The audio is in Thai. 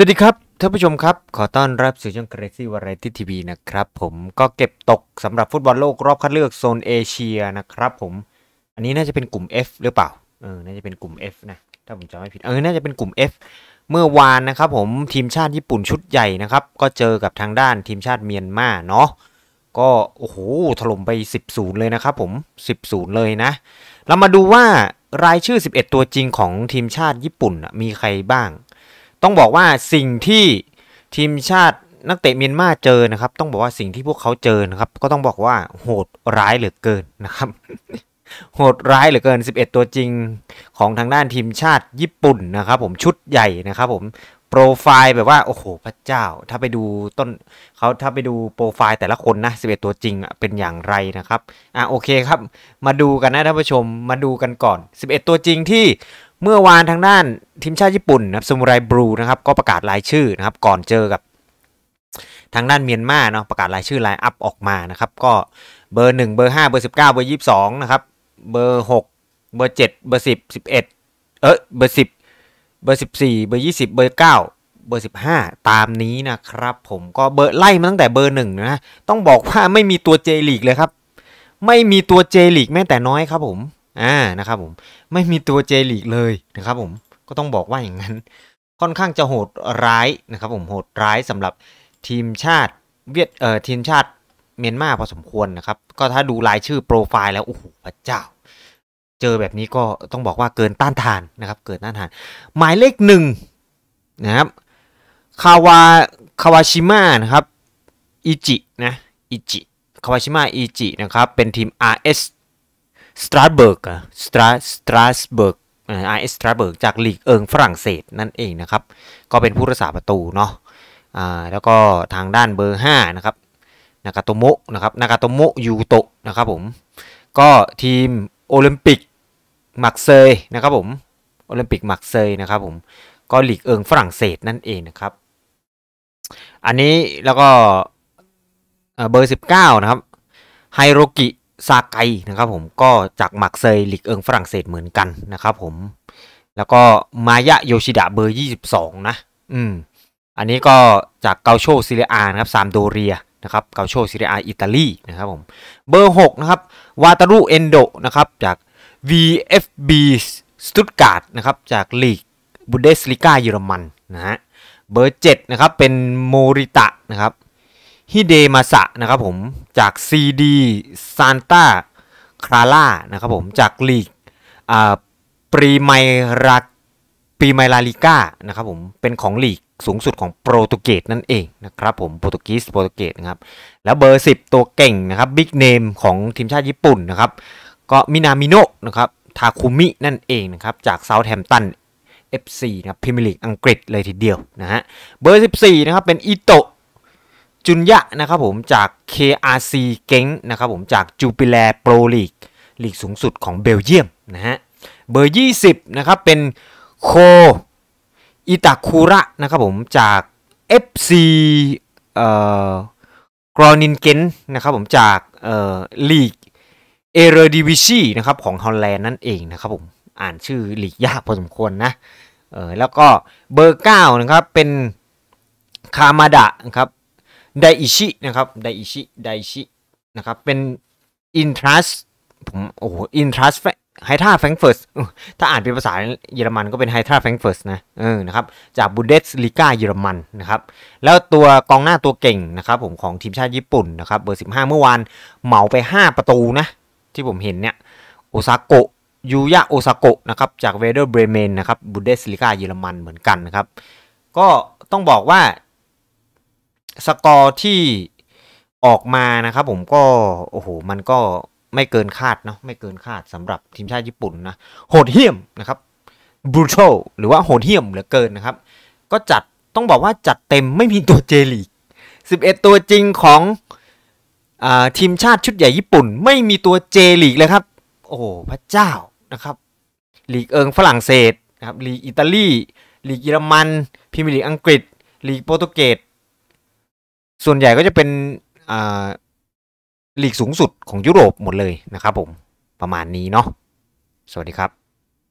สวัสดีครับท่านผู้ชมครับ ขอต้อนรับสู่ช่อง Crazy Variety TV นะครับผมก็เก็บตกสำหรับฟุตบอลโลก รอบคัดเลือกโซนเอเชียนะครับผมอันนี้น่าจะเป็นกลุ่ม F หรือเปล่าเออน่า จะเป็นกลุ่ม F นะถ้าผมจำไม่ผิดเออน่าจะเป็นกลุ่ม F เมื่อวานนะครับผมทีมชาติญี่ปุ่นชุดใหญ่นะครับ ก็เจอกับทางด้านทีมชาติเมียนมาเนาะก็โอ้โหถล่มไป10 0เลยนะครับผม10 0เลยนะเรามาดูว่ารายชื่อ 11 ตัวจริงของทีมชาติญี่ปุ่นมีใครบ้างต้องบอกว่าสิ่งที่ทีมชาตินักเตะเมียนมาเจอนะครับ ต้องบอกว่าสิ่งที่พวกเขาเจอนะครับก็ต้องบอกว่าโหดร้ายเหลือเกินนะครับโหดร้ายเหลือเกิน 11 ตัวจริง ของทางด้านทีมชาติญี่ปุ่นนะครับ ผมชุดใหญ่นะครับ ผมโปรไฟล์แบบว่าโอ้โห พระเจ้า ถ้าไปดูต้นเขาถ้าไปดูโปรไฟล์แต่ละคนนะ11 ตัวจริงเป็นอย่างไรนะครับอ่ะโอเคครับ มาดูกันนะท่านผู้ชมมาดูกันก่อน 11 ตัวจริงที่เมื่อวานทางด้านทีมชาติญี่ปุ่นนะครับสมุไรบลูนะครับก็ประกาศรายชื่อนะครับก่อนเจอกับ ทางด้านเมียนมาเนาะประกาศรายชื่อไลน์อัพออกมานะครับ ก็เบอร์1เบอร์5เบอร์19เบอร์22นะครับเบอร์ 6 เบอร์ 7 เบอร์10 11เอ้ยเบอร์ 10เบอร์ 14 เบอร์ 20 เบอร์ 9 เบอร์ 15 ตามนี้นะครับ ผมก็เบอร์ไล่มาตั้งแต่เบอร์1นะต้องบอกว่าไม่มีตัวเจลีกเลยครับไม่มีตัวเจลีกแม้แต่น้อยครับผมอ่า นะครับผม ไม่มีตัวเจลีกเลยนะครับผม ก็ต้องบอกว่าอย่างนั้น ค่อนข้างจะโหดร้ายนะครับผม โหดร้ายสำหรับทีมชาติเวียดเอ่อทีมชาติเมียนมาพอสมควรนะครับ ก็ถ้าดูรายชื่อโปรไฟล์แล้ว โอ้โหพระเจ้า เจอแบบนี้ก็ต้องบอกว่าเกินต้านทานนะครับ เกินต้านทาน หมายเลขหนึ่งนะครับ คาวา คาวาชิมานะครับ อิจิ นะ อิจิ คาวาชิมาอิจิ นะครับ เป็นทีม RS สตราสเบิร์กสตราสตราสเบิร์กไอสตราเบิร์กจากลีกเอิงฝรั่งเศสนั่นเองนะครับก็เป็นผู้รักษาประตู เนาะแล้วก็ทางด้านเบอร์ 5 นะครับนากาโตโมะนะครับนากาโตโมะยูโตะนะครับผมก็ทีมโอลิมปิกมักเซยนะครับผมโอลิมปิกมักเซยนะครับผมก็ลีกเอิงฝรั่งเศสนั่นเองนะครับอันนี้แล้วก็เบอร์ 19นะครับไฮโรกิซาไกนะครับ ผมก็จากหมักเซยลีกเอิงฝรั่งเศสเหมือนกันนะครับผมแล้วก็มายะโยชิดะเบอร์ 22 นะ อืม อันนี้ก็จากเกาโชซิเลียนะครับซามโดเรียนะครับเกาโชซิเลียอิตาลีนะครับ ผมเบอร์ 6 นะครับ วาตารุเอนโดนะครับ จาก VFB สตุตการ์ดนะครับจากลีกบุนเดสลิก้าเยอรมันนะฮะเบอร์7นะครับเป็นโมริตะนะครับฮิเดมาสะนะครับผมจากซีดีซานตาคราล่านะครับผมจาก ลีกปรีไมรัปรีไมลาลิก้านะครับผมเป็นของลีกสูงสุดของโปรตุเกสนั่นเองนะครับผมโปรตุกีสโปรตุเกสนะครับแล้วเบอร์ 10 ตัวเก่งนะครับบิ๊กเนมของทีมชาติญี่ปุ่นนะครับก็มินามิโนะนะครับทาคุมินั่นเองนะครับจากเซาท์แฮมป์ตันซีนะครับพรีเมียร์ลีกอังกฤษเลยทีเดียวนะฮะเบอร์ 14นะครับเป็นอิโตะจุนยะนะครับผมจาก KRC เก้งนะครับผมจากจูปิแลโปรลีก ลีกสูงสุดของเบลเยียมนะฮะ เบอร์ 20 นะครับเป็นโคอิตาคูระนะครับผมจาก FC เอ่อกรอนินเกนนะครับผมจากเอ่อลีกเอเรดิวิชีนะครับของฮอลแลนด์นั่นเองนะครับผม อ่านชื่อลีกยากพอสมควรนะ เออแล้วก็เบอร์ 9 นะครับเป็นคามาดะนะครับไดอิชินะครับไดอิชิไดอิชินะครับเป็นอินทรัสผมโอ้โหอินทรัสไฮท่าแฟงเฟิร์สถ้าอ่านเป็นภาษาเยอรมันก็เป็นไฮท่าแฟงเฟิร์สนะเออนะครับจากบุนเดสลีกาเยอรมันนะครับแล้วตัวกองหน้าตัวเก่งนะครับผมของทีมชาติญี่ปุ่นนะครับเบอร์ 15 เมื่อวานเหมาไป 5 ประตูนะที่ผมเห็นเนี่ยโอซาโกะยูยะโอซาโกะนะครับจากเวเดอร์เบรเมนนะครับบุนเดสลีกาเยอรมันเหมือนกันนะครับก็ต้องบอกว่าสกอร์ที่ออกมานะครับผมก็โอ้โหมันก็ไม่เกินคาดเนาะไม่เกินคาดสำหรับทีมชาติญี่ปุ่นนะโหดเหี้ยมนะครับบ u ูโชหรือว่าโหดเหี้ยมเหลือเกินนะครับก็จัดต้องบอกว่าจัดเต็มไม่มีตัวเจลีก 11 ตัวจริงของอทีมชาติชุดใหญ่ญี่ปุ่น ไม่มีตัวเจลีกเลยครับโอ้พระเจ้านะครับลีกเอิงฝรั่งเศสนะครับลีกอิตาลีลีกเยอรมันพิมพ์ลีกอังกฤษลีกโปรตุเกสส่วนใหญ่ก็จะเป็นอ่าลีกสูงสุดของยุโรปหมดเลยนะครับผม ประมาณนี้เนาะสวัสดีครับ